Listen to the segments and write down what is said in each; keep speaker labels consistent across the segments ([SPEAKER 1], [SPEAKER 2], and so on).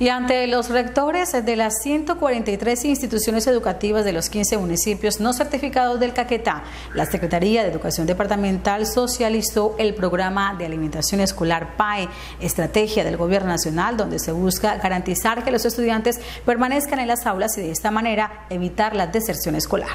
[SPEAKER 1] Y ante los rectores de las 143 instituciones educativas de los 15 municipios no certificados del Caquetá, la Secretaría de Educación Departamental socializó el programa de alimentación escolar PAE, estrategia del Gobierno Nacional, donde se busca garantizar que los estudiantes permanezcan en las aulas y de esta manera evitar la deserción escolar.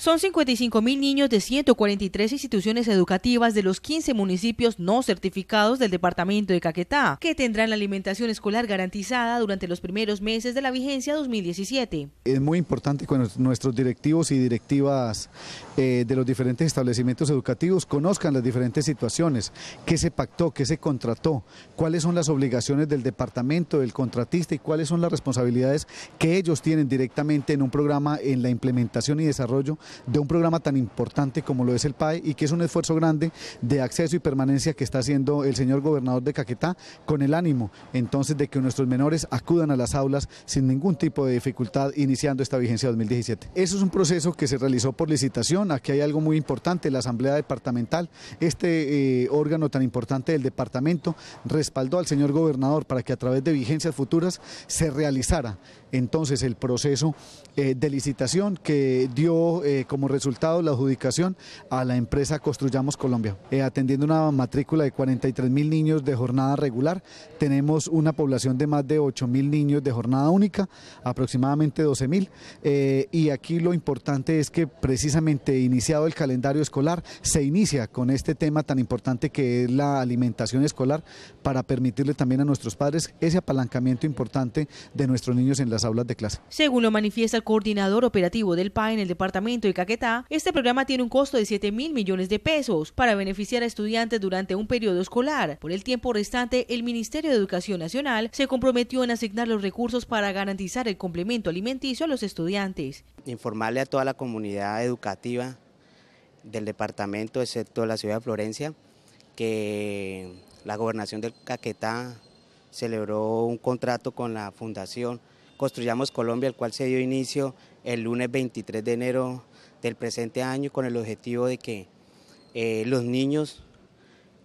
[SPEAKER 1] Son 55 mil niños de 143 instituciones educativas de los 15 municipios no certificados del departamento de Caquetá, que tendrán la alimentación escolar garantizada durante los primeros meses de la vigencia 2017.
[SPEAKER 2] Es muy importante que nuestros directivos y directivas eh, de los diferentes establecimientos educativos conozcan las diferentes situaciones, qué se pactó, qué se contrató, cuáles son las obligaciones del departamento, del contratista y cuáles son las responsabilidades que ellos tienen directamente en un programa en la implementación y desarrollo de un programa tan importante como lo es el PAE y que es un esfuerzo grande de acceso y permanencia que está haciendo el señor gobernador de Caquetá con el ánimo entonces de que nuestros menores acudan a las aulas sin ningún tipo de dificultad iniciando esta vigencia 2017. Eso es un proceso que se realizó por licitación, aquí hay algo muy importante, la Asamblea Departamental, este eh, órgano tan importante del departamento respaldó al señor gobernador para que a través de vigencias futuras se realizara entonces el proceso eh, de licitación que dio... Eh, eh, como resultado la adjudicación a la empresa Construyamos Colombia. Eh, atendiendo una matrícula de 43 mil niños de jornada regular, tenemos una población de más de 8 mil niños de jornada única, aproximadamente 12 mil. Eh, y aquí lo importante es que precisamente iniciado el calendario escolar, se inicia con este tema tan importante que es la alimentación escolar para permitirle también a nuestros padres ese apalancamiento importante de nuestros niños en las aulas de clase.
[SPEAKER 1] Según lo manifiesta el coordinador operativo del PAE en el departamento, de Caquetá, este programa tiene un costo de 7 mil millones de pesos para beneficiar a estudiantes durante un periodo escolar. Por el tiempo restante, el Ministerio de Educación Nacional se comprometió en asignar los recursos para garantizar el complemento alimenticio a los estudiantes.
[SPEAKER 3] Informarle a toda la comunidad educativa del departamento, excepto la ciudad de Florencia, que la gobernación del Caquetá celebró un contrato con la Fundación Construyamos Colombia, el cual se dio inicio el lunes 23 de enero del presente año con el objetivo de que eh, los niños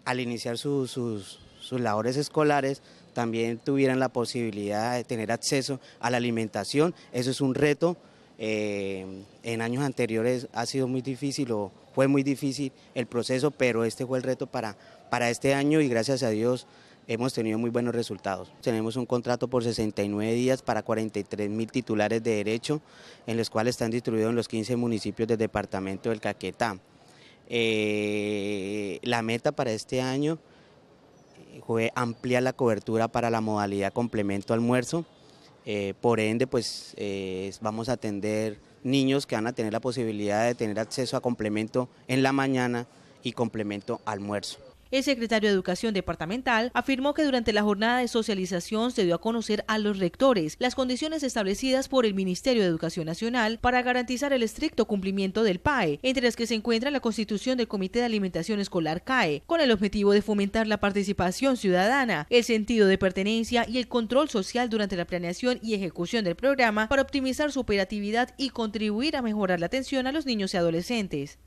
[SPEAKER 3] al iniciar sus, labores escolares también tuvieran la posibilidad de tener acceso a la alimentación. Eso es un reto. Eh, en años anteriores ha sido muy difícil o fue muy difícil el proceso, pero este fue el reto para, para este año y gracias a Dios hemos tenido muy buenos resultados. Tenemos un contrato por 69 días para 43 mil titulares de derecho, en los cuales están distribuidos en los 15 municipios del departamento del Caquetá. Eh, la meta para este año eh, fue ampliar la cobertura para la modalidad complemento almuerzo, eh, por ende pues vamos a atender niños que van a tener la posibilidad de tener acceso a complemento en la mañana y complemento almuerzo.
[SPEAKER 1] El secretario de Educación Departamental afirmó que durante la jornada de socialización se dio a conocer a los rectores las condiciones establecidas por el Ministerio de Educación Nacional para garantizar el estricto cumplimiento del PAE, entre las que se encuentra la constitución del Comité de Alimentación Escolar CAE, con el objetivo de fomentar la participación ciudadana, el sentido de pertenencia y el control social durante la planeación y ejecución del programa para optimizar su operatividad y contribuir a mejorar la atención a los niños y adolescentes.